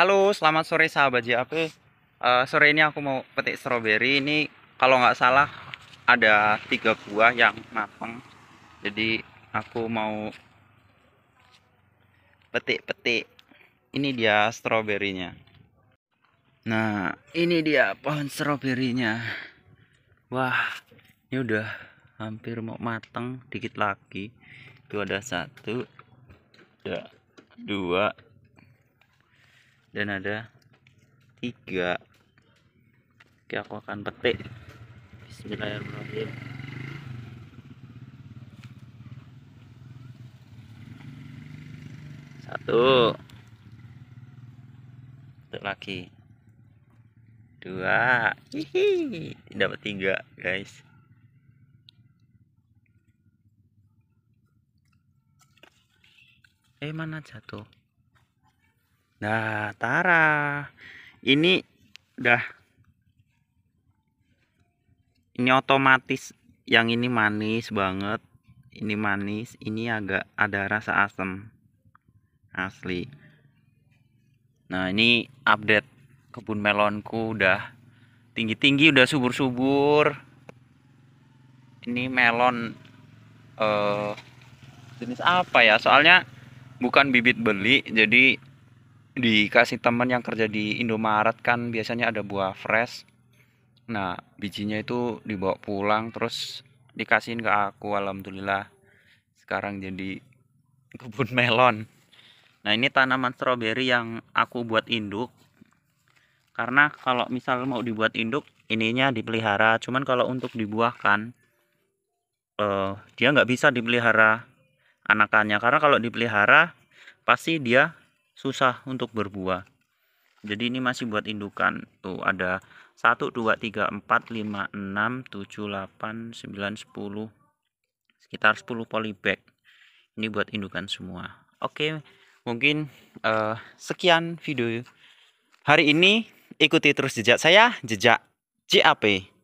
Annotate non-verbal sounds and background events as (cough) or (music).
Halo, selamat sore sahabat JAP. Uh, eh, sore ini aku mau petik stroberi. Ini kalau nggak salah ada tiga buah yang matang. Jadi aku mau petik-petik. Ini dia stroberinya. Nah, ini dia pohon stroberinya. Wah, ini udah hampir mau matang, dikit lagi. Itu ada satu, ada dua, dan ada tiga oke aku akan petik bismillahirrahmanirrahim satu petik lagi dua hihi dapat tiga guys eh mana jatuh Nah, Tara. Ini udah ini otomatis yang ini manis banget ini manis ini agak ada rasa asam asli nah ini update kebun melonku udah tinggi-tinggi udah subur-subur ini melon eh, jenis apa ya soalnya bukan bibit beli jadi dikasih teman yang kerja di Indomaret kan biasanya ada buah fresh nah bijinya itu dibawa pulang terus dikasihin ke aku alhamdulillah sekarang jadi (laughs) kebun melon nah ini tanaman stroberi yang aku buat induk karena kalau misal mau dibuat induk ininya dipelihara cuman kalau untuk dibuahkan eh, dia nggak bisa dipelihara anakannya karena kalau dipelihara pasti dia susah untuk berbuah jadi ini masih buat indukan tuh ada 1 2 3 4 5 6 7 8 9 10 sekitar 10 polybag ini buat indukan semua oke mungkin uh, sekian video hari ini ikuti terus jejak saya jejak JAP